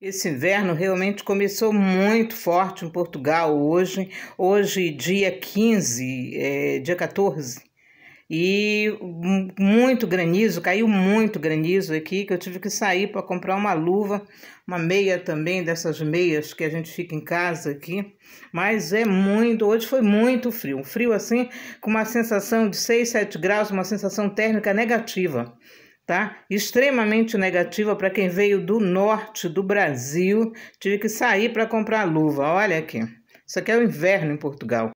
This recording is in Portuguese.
Esse inverno realmente começou muito forte em Portugal hoje, hoje dia 15, é, dia 14, e muito granizo, caiu muito granizo aqui, que eu tive que sair para comprar uma luva, uma meia também, dessas meias que a gente fica em casa aqui, mas é muito, hoje foi muito frio, um frio assim, com uma sensação de 6, 7 graus, uma sensação térmica negativa tá? Extremamente negativa para quem veio do norte do Brasil. Tive que sair para comprar luva. Olha aqui. Isso aqui é o inverno em Portugal.